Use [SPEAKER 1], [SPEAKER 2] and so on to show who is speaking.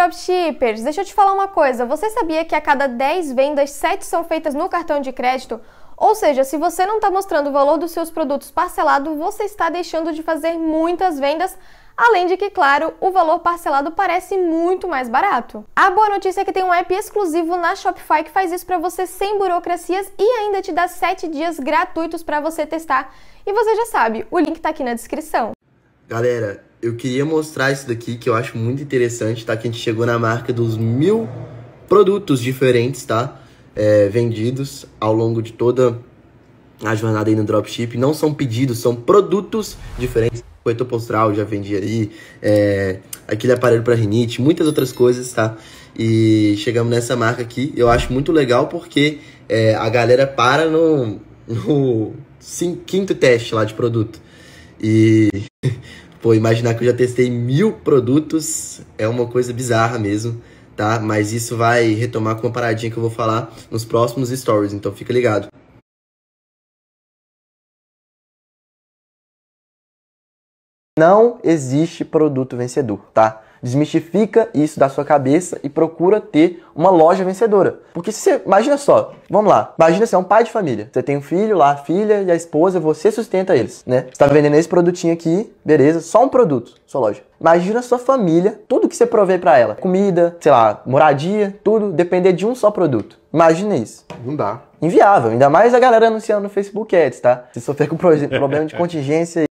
[SPEAKER 1] dropshippers, deixa eu te falar uma coisa. Você sabia que a cada 10 vendas, 7 são feitas no cartão de crédito? Ou seja, se você não está mostrando o valor dos seus produtos parcelado, você está deixando de fazer muitas vendas Além de que, claro, o valor parcelado parece muito mais barato. A boa notícia é que tem um app exclusivo na Shopify que faz isso para você sem burocracias e ainda te dá 7 dias gratuitos para você testar. E você já sabe, o link está aqui na descrição.
[SPEAKER 2] Galera, eu queria mostrar isso daqui que eu acho muito interessante, tá? Que a gente chegou na marca dos mil produtos diferentes, tá? É, vendidos ao longo de toda a jornada aí no dropship. Não são pedidos, são produtos diferentes. Coletor postral, já vendi aí. É, aquele aparelho para rinite, muitas outras coisas, tá? E chegamos nessa marca aqui. Eu acho muito legal porque é, a galera para no, no cinco, quinto teste lá de produto. E Pô, imaginar que eu já testei mil produtos é uma coisa bizarra mesmo, tá? Mas isso vai retomar com uma paradinha que eu vou falar nos próximos stories, então fica ligado. Não existe produto vencedor, tá? Desmistifica isso da sua cabeça e procura ter uma loja vencedora. Porque se você, imagina só, vamos lá, imagina você é um pai de família. Você tem um filho lá, a filha e a esposa, você sustenta eles, né? Você tá vendendo esse produtinho aqui, beleza, só um produto, sua loja. Imagina a sua família, tudo que você provê para ela, comida, sei lá, moradia, tudo, depender de um só produto. Imagina isso. Não dá. Inviável, ainda mais a galera anunciando no Facebook Ads, tá? Se sofrer com problema de contingência